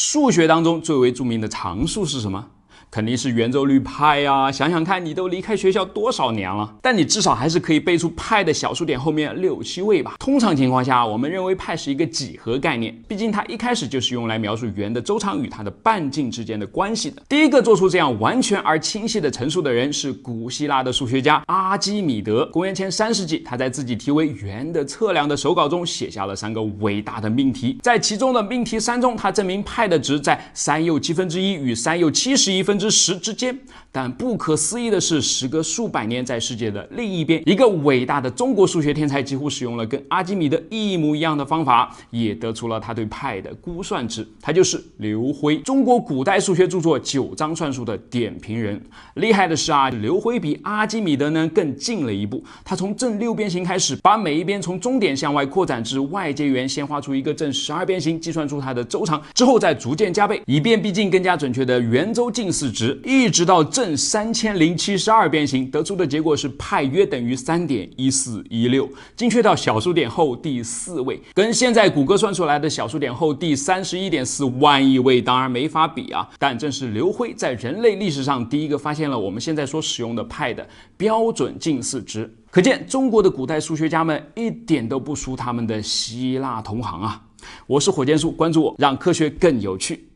数学当中最为著名的常数是什么？肯定是圆周率派呀！想想看你都离开学校多少年了，但你至少还是可以背出派的小数点后面六七位吧。通常情况下，我们认为派是一个几何概念，毕竟它一开始就是用来描述圆的周长与它的半径之间的关系的。第一个做出这样完全而清晰的陈述的人是古希腊的数学家阿基米德。公元前三世纪，他在自己题为《圆的测量》的手稿中写下了三个伟大的命题，在其中的命题三中，他证明派的值在三又七分之一与三又七十一。分之十之间，但不可思议的是，时隔数百年，在世界的另一边，一个伟大的中国数学天才几乎使用了跟阿基米德一模一样的方法，也得出了他对派的估算值。他就是刘辉，中国古代数学著作《九章算术》的点评人。厉害的是啊，刘辉比阿基米德呢更进了一步，他从正六边形开始，把每一边从中点向外扩展至外接圆，先画出一个正十二边形，计算出它的周长，之后再逐渐加倍，以便逼近更加准确的圆周近似。四值一直到正三千零七十二边形，得出的结果是派约等于三点一四一六，精确到小数点后第四位，跟现在谷歌算出来的小数点后第三十一点四万亿位当然没法比啊。但正是刘辉在人类历史上第一个发现了我们现在所使用的派的标准近似值，可见中国的古代数学家们一点都不输他们的希腊同行啊！我是火箭叔，关注我，让科学更有趣。